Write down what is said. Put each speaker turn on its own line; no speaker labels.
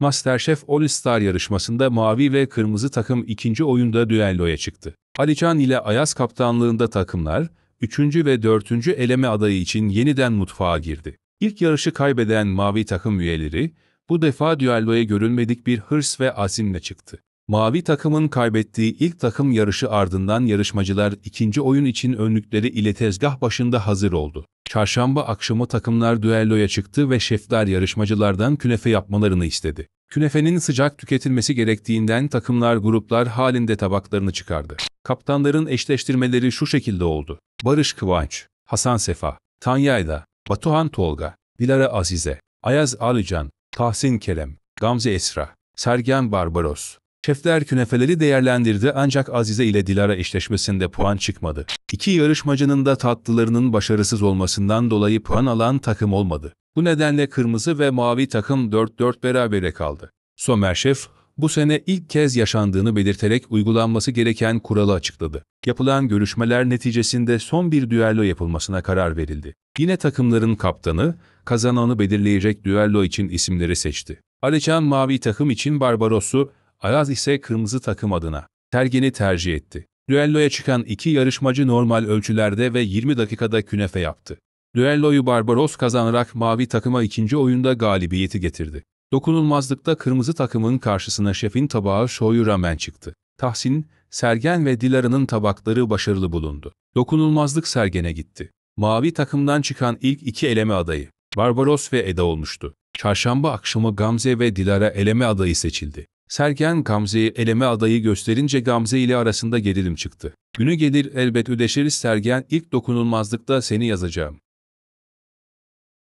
Masterchef All Star yarışmasında mavi ve kırmızı takım ikinci oyunda düelloya çıktı. Alican ile Ayaz kaptanlığında takımlar, üçüncü ve dördüncü eleme adayı için yeniden mutfağa girdi. İlk yarışı kaybeden mavi takım üyeleri, bu defa düelloya görülmedik bir hırs ve azimle çıktı. Mavi takımın kaybettiği ilk takım yarışı ardından yarışmacılar ikinci oyun için önlükleri ile tezgah başında hazır oldu. Çarşamba akşamı takımlar düelloya çıktı ve şefler yarışmacılardan künefe yapmalarını istedi. Künefenin sıcak tüketilmesi gerektiğinden takımlar gruplar halinde tabaklarını çıkardı. Kaptanların eşleştirmeleri şu şekilde oldu. Barış Kıvanç, Hasan Sefa, Tanyayla, Batuhan Tolga, Bilara Azize, Ayaz Alican, Tahsin Kerem, Gamze Esra, Sergen Barbaros, Şefler künefeleri değerlendirdi ancak Azize ile Dilara eşleşmesinde puan çıkmadı. İki yarışmacının da tatlılarının başarısız olmasından dolayı puan alan takım olmadı. Bu nedenle kırmızı ve mavi takım 4-4 berabere kaldı. Somer Şef, bu sene ilk kez yaşandığını belirterek uygulanması gereken kuralı açıkladı. Yapılan görüşmeler neticesinde son bir düello yapılmasına karar verildi. Yine takımların kaptanı, kazananı belirleyecek düello için isimleri seçti. Aleçan Mavi takım için Barbaros'u, Araz ise kırmızı takım adına Tergen'i tercih etti. Düelloya çıkan iki yarışmacı normal ölçülerde ve 20 dakikada künefe yaptı. Düelloyu Barbaros kazanarak mavi takıma ikinci oyunda galibiyeti getirdi. Dokunulmazlıkta kırmızı takımın karşısına şefin tabağı Shoyu Ramen çıktı. Tahsin, Sergen ve Dilara'nın tabakları başarılı bulundu. Dokunulmazlık Sergen'e gitti. Mavi takımdan çıkan ilk iki eleme adayı, Barbaros ve Eda olmuştu. Çarşamba akşamı Gamze ve Dilara eleme adayı seçildi. Sergen Gamze'yi eleme adayı gösterince Gamze ile arasında gerilim çıktı. Günü gelir elbet ödeşeriz Sergen ilk dokunulmazlıkta seni yazacağım.